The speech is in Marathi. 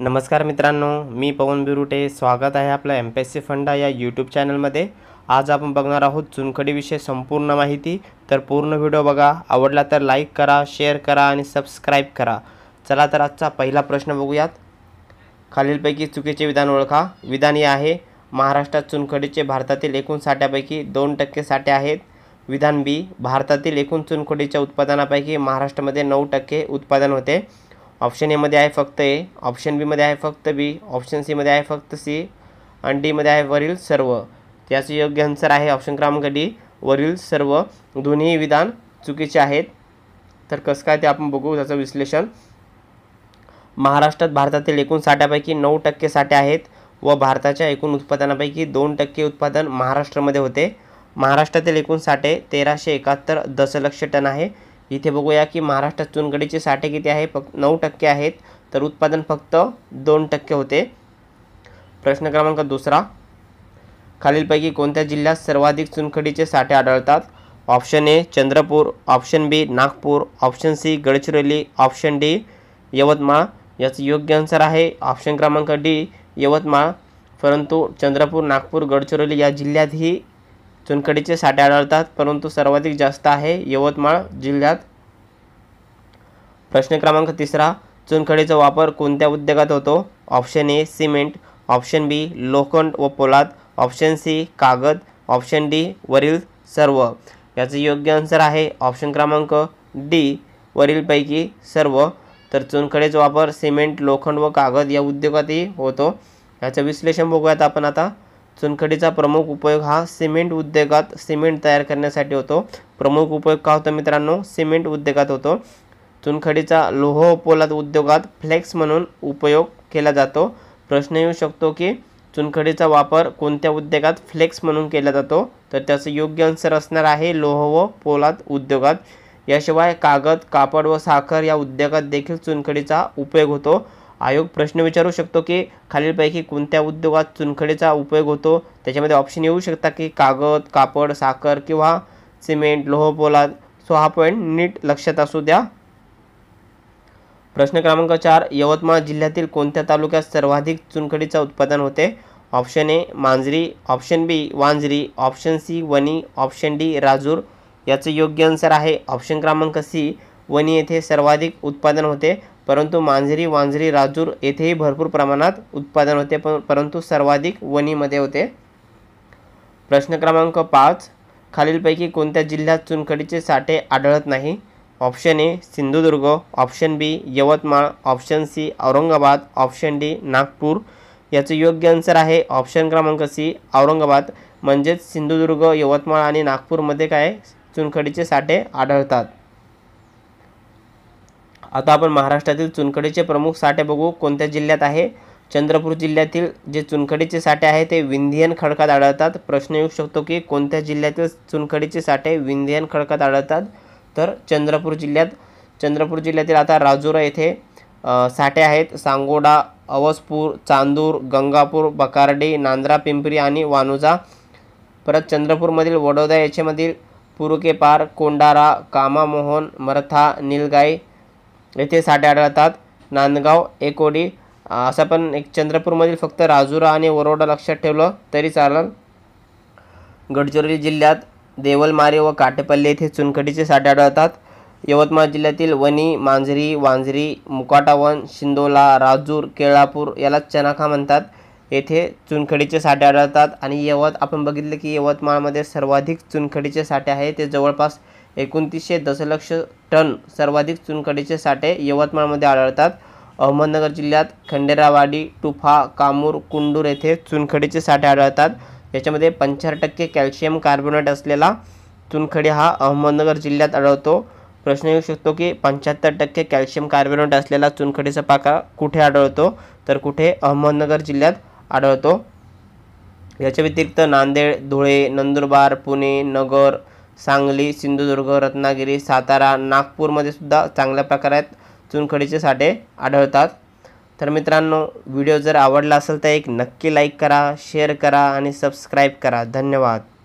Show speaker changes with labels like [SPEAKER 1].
[SPEAKER 1] नमस्कार मित्रांनो मी पवन बिरुटे स्वागत आहे आपलं एम पी फंडा या यूट्यूब चॅनलमध्ये आज आपण बघणार आहोत चुनखडीविषयी संपूर्ण माहिती तर पूर्ण व्हिडिओ बघा आवडला तर लाईक करा शेअर करा आणि सबस्क्राईब करा चला तर आजचा पहिला प्रश्न बघूयात खालीलपैकी चुकीचे विधान ओळखा विधान हे आहे महाराष्ट्रात चुनखडीचे भारतातील एकूण साठ्यापैकी दोन टक्के साठे आहेत विधान बी भारतातील एकूण चुनखडीच्या उत्पादनापैकी महाराष्ट्रामध्ये नऊ टक्के उत्पादन होते ऑप्शन एमध्ये आहे फक्त ए ऑप्शन बीमध्ये आहे फक्त बी ऑप्शन सीमध्ये आहे फक्त सी आणि डीमध्ये आहे वरील सर्व याचं योग्य आन्सर आहे ऑप्शन क्रमांक डी वरील सर्व दोन्ही विधान चुकीचे आहेत तर कसं काय ते आपण बघू त्याचं विश्लेषण महाराष्ट्रात भारतातील एकूण साठ्यापैकी नऊ टक्के साठे आहेत व भारताच्या एकूण उत्पादनापैकी दोन टक्के उत्पादन महाराष्ट्रामध्ये होते महाराष्ट्रातील एकूण साठे तेराशे एकाहत्तर दशलक्ष टन आहे इथे बघूया की महाराष्ट्रात चुनगडीचे साठे किती आहे फक्त नऊ टक्के आहेत तर उत्पादन फक्त दोन टक्के होते प्रश्न क्रमांक दुसरा खालीलपैकी कोणत्या जिल्ह्यात सर्वाधिक चुनखडीचे साठे आढळतात option A Chandrapur option B Nagpur option C Gadchiroli option D Yavatmal याचं योग्य आन्सर आहे ऑप्शन क्रमांक डी यवतमाळ परंतु चंद्रपूर नागपूर गडचिरोली या जिल्ह्यातही चुनखडीचे साठे आढळतात परंतु सर्वाधिक जास्त आहे यवतमाळ जिल्ह्यात प्रश्न क्रमांक तिसरा चुनखडीचा वापर कोणत्या उद्योगात होतो option A cement option B लोखंड व पोलाद ऑप्शन सी कागद ऑप्शन डी वरील सर्व याचं योग्य आन्सर आहे ऑप्शन क्रमांक डी वरीलपैकी सर्व तर चुनखडीचा वापर सिमेंट लोखंड व कागद या उद्योगातही होतो याचं विश्लेषण बघूयात आपण आता चुनखडीचा प्रमुख उपयोग हा सिमेंट उद्योगात सिमेंट तयार करण्यासाठी होतो प्रमुख उपयोग का होतो मित्रांनो सिमेंट उद्योगात होतो चुनखडीचा लोह पोलाद उद्योगात फ्लेक्स म्हणून उपयोग केला जातो प्रश्न येऊ शकतो की चुनखडीचा वापर कोणत्या उद्योगात फ्लेक्स म्हणून केला जातो तर त्याचं योग्य आन्सर असणार आहे लोह व पोलाद उद्योगात याशिवाय कागद कापड व साखर या उद्योगात देखील चुनखडीचा उपयोग होतो आयोग प्रश्न विचारू शकतो की खालीलपैकी कोणत्या उद्योगात चुनखडीचा उपयोग होतो त्याच्यामध्ये ऑप्शन येऊ शकता की कागद कापड साखर किंवा सिमेंट लोहपोलाद सो हा पॉईंट नीट लक्षात असू द्या प्रश्न क्रमांक चार यवतमाळ जिल्ह्यातील कोणत्या तालुक्यात सर्वाधिक चुनखडीचं उत्पादन होते option A Manjari option B Wanjari option C Wani option D Rajur याचं योग्य आन्सर आहे ऑप्शन क्रमांक सी वणी येथे सर्वाधिक उत्पादन होते परंतु मांजरी वांजरी राजूर येथेही भरपूर प्रमाणात उत्पादन होते परंतु सर्वाधिक वणीमध्ये होते प्रश्न क्रमांक पाच खालीलपैकी कोणत्या जिल्ह्यात चुनखडीचे साठे आढळत नाही option A Sindhudurg option B Yavatmal option C Aurangabad option D Nagpur याचं योग्य आन्सर आहे ऑप्शन क्रमांक सी औरंगाबाद म्हणजेच सिंधुदुर्ग यवतमाळ आणि नागपूरमध्ये काय चुनखडीचे साठे आढळतात आता आपण महाराष्ट्रातील चुनखडीचे प्रमुख साठे बघू कोणत्या जिल्ह्यात आहे चंद्रपूर जिल्ह्यातील जे चुनखडीचे साठे आहे ते विंध्यन खडकात आढळतात प्रश्न येऊ शकतो की कोणत्या जिल्ह्यातील चुनखडीचे साठे विंध्यन खडकात आढळतात तर चंद्रपूर जिल्ह्यात चंद्रपूर जिल्ह्यातील आता राजुरा येथे साठे आहेत सांगोडा अवसपूर चांदूर गंगापूर बकारडी नांद्रा पिंपरी आणि वानुजा परत चंद्रपूरमधील वडोदा याच्यामधील पुरुकेपार कोंडारा कामामोहन मरथा निलगाई येथे साठे आढळतात नांदगाव एकोडी असं पण एक चंद्रपूरमधील फक्त राजुरा आणि वरोडा लक्षात ठेवलं तरी चालेल गडचिरोली जिल्ह्यात देवलमारे व काटेपल्ली येथे चुनखडीचे साठे आढळतात यवतमाळ जिल्ह्यातील वणी मांजरी वांजरी मुकाटावन शिंदोला राजूर केळापूर याला चनाखा म्हणतात येथे चुनखडीचे साठे आढळतात आणि यवत आपण बघितलं की यवतमाळमध्ये सर्वाधिक चुनखडीचे साठे आहे ते जवळपास एकोणतीसशे दशलक्ष टन सर्वाधिक चुनखडीचे साठे यवतमाळमध्ये आढळतात अहमदनगर जिल्ह्यात खंडेरावाडी टुफा कामूर कुंडूर येथे चुनखडीचे साठे आढळतात याच्यामध्ये पंच्याहत्तर टक्के कॅल्शियम कार्बोनेट असलेला चुनखडी हा अहमदनगर जिल्ह्यात आढळतो प्रश्न येऊ शकतो की पंच्याहत्तर टक्के कॅल्शियम कार्बोनेट असलेला चुनखडीचा पाका कुठे आढळतो तर कुठे अहमदनगर जिल्ह्यात आढळतो याच्या व्यतिरिक्त नांदेड धुळे नंदुरबार पुणे नगर सांगली सिंधुदुर्ग रत्नागिरी सातारा नागपूरमध्ये सुद्धा चांगल्या प्रकारे चुनखडीचे साठे आढळतात तर मित्रांनो व्हिडिओ जर आवडला असेल तर एक नक्की लाईक करा शेअर करा आणि सबस्क्राईब करा धन्यवाद